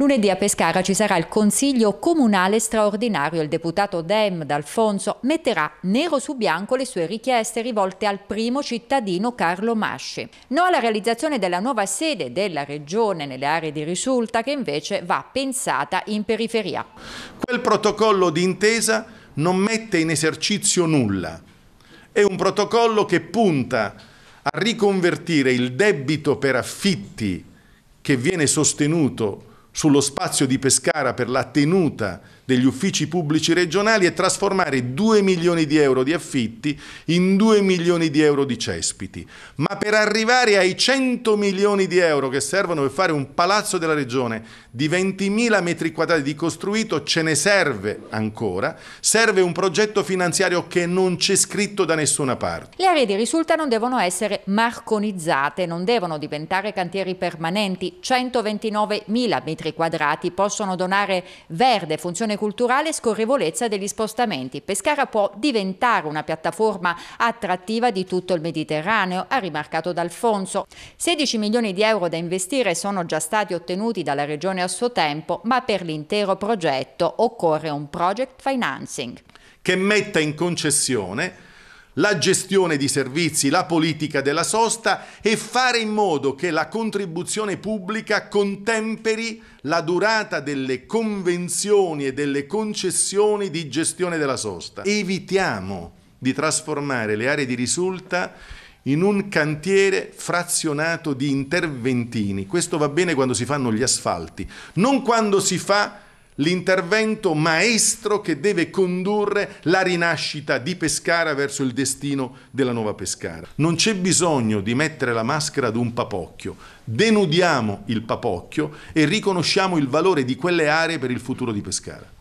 Lunedì a Pescara ci sarà il Consiglio Comunale straordinario. Il deputato Dem D'Alfonso metterà nero su bianco le sue richieste rivolte al primo cittadino Carlo Masci. No alla realizzazione della nuova sede della Regione nelle aree di risulta che invece va pensata in periferia. Quel protocollo d'intesa non mette in esercizio nulla. È un protocollo che punta a riconvertire il debito per affitti che viene sostenuto sullo spazio di Pescara per la tenuta degli uffici pubblici regionali e trasformare 2 milioni di euro di affitti in 2 milioni di euro di cespiti. Ma per arrivare ai 100 milioni di euro che servono per fare un palazzo della regione di 20.000 metri quadrati di costruito ce ne serve ancora, serve un progetto finanziario che non c'è scritto da nessuna parte. Le aree di risulta non devono essere marconizzate, non devono diventare cantieri permanenti, 129.000 metri metri quadrati possono donare verde, funzione culturale e scorrevolezza degli spostamenti. Pescara può diventare una piattaforma attrattiva di tutto il Mediterraneo, ha rimarcato D'Alfonso. 16 milioni di euro da investire sono già stati ottenuti dalla Regione a suo tempo, ma per l'intero progetto occorre un project financing. Che metta in concessione la gestione di servizi, la politica della sosta e fare in modo che la contribuzione pubblica contemperi la durata delle convenzioni e delle concessioni di gestione della sosta. Evitiamo di trasformare le aree di risulta in un cantiere frazionato di interventini. Questo va bene quando si fanno gli asfalti, non quando si fa l'intervento maestro che deve condurre la rinascita di Pescara verso il destino della nuova Pescara. Non c'è bisogno di mettere la maschera ad un papocchio, denudiamo il papocchio e riconosciamo il valore di quelle aree per il futuro di Pescara.